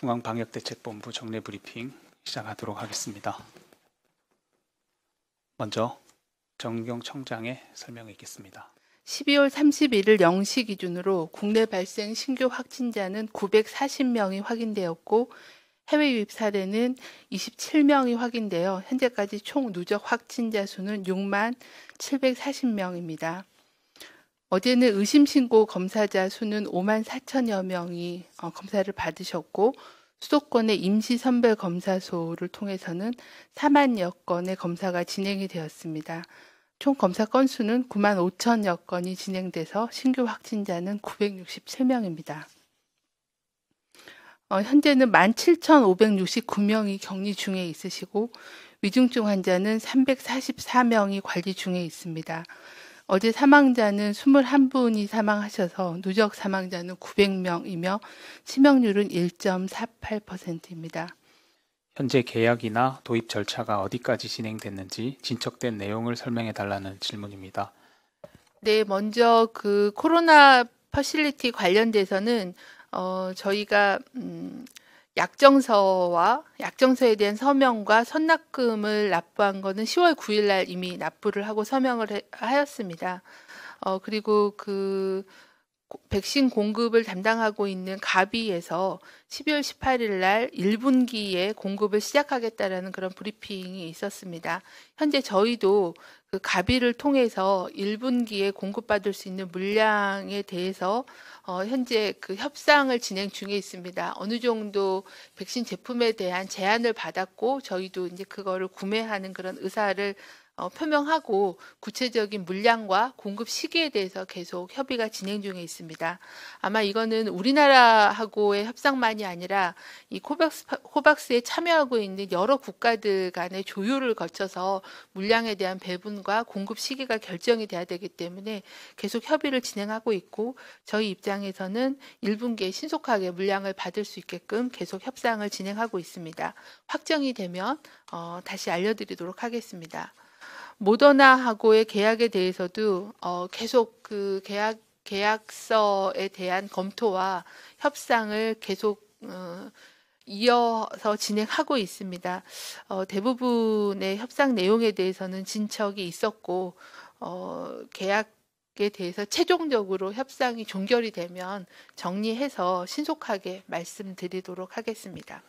중앙방역대책본부 정례 브리핑 시작하도록 하겠습니다. 먼저 정경 청장의 설명이 있겠습니다. 12월 31일 0시 기준으로 국내 발생 신규 확진자는 940명이 확인되었고 해외 유입 사례는 27명이 확인되어 현재까지 총 누적 확진자 수는 6만 740명입니다. 어제는 의심신고 검사자 수는 5만 4천여 명이 어, 검사를 받으셨고, 수도권의 임시선별 검사소를 통해서는 4만여 건의 검사가 진행이 되었습니다. 총 검사 건수는 9만 5천여 건이 진행돼서 신규 확진자는 967명입니다. 어, 현재는 17,569명이 격리 중에 있으시고 위중증 환자는 344명이 관리 중에 있습니다. 어제 사망자는 21분이 사망하셔서 누적 사망자는 900명이며 치명률은 1.48%입니다. 현재 계약이나 도입 절차가 어디까지 진행됐는지 진척된 내용을 설명해 달라는 질문입니다. 네, 먼저 그 코로나 퍼실리티 관련돼서는 어, 저희가 음, 약정서와 약정서에 대한 서명과 선납금을 납부한 것은 10월 9일 날 이미 납부를 하고 서명을 하였습니다. 어, 그리고 그 백신 공급을 담당하고 있는 가비에서 12월 18일 날 1분기에 공급을 시작하겠다라는 그런 브리핑이 있었습니다. 현재 저희도 그 가비를 통해서 1분기에 공급받을 수 있는 물량에 대해서 어 현재 그 협상을 진행 중에 있습니다. 어느 정도 백신 제품에 대한 제안을 받았고 저희도 이제 그거를 구매하는 그런 의사를 어, 표명하고 구체적인 물량과 공급 시기에 대해서 계속 협의가 진행 중에 있습니다. 아마 이거는 우리나라하고의 협상만이 아니라 이 코박스, 코박스에 참여하고 있는 여러 국가들 간의 조율을 거쳐서 물량에 대한 배분과 공급 시기가 결정이 돼야 되기 때문에 계속 협의를 진행하고 있고 저희 입장에서는 1분기에 신속하게 물량을 받을 수 있게끔 계속 협상을 진행하고 있습니다. 확정이 되면 어, 다시 알려드리도록 하겠습니다. 모더나하고의 계약에 대해서도 어, 계속 그 계약 계약서에 대한 검토와 협상을 계속 어, 이어서 진행하고 있습니다. 어, 대부분의 협상 내용에 대해서는 진척이 있었고 어, 계약에 대해서 최종적으로 협상이 종결이 되면 정리해서 신속하게 말씀드리도록 하겠습니다.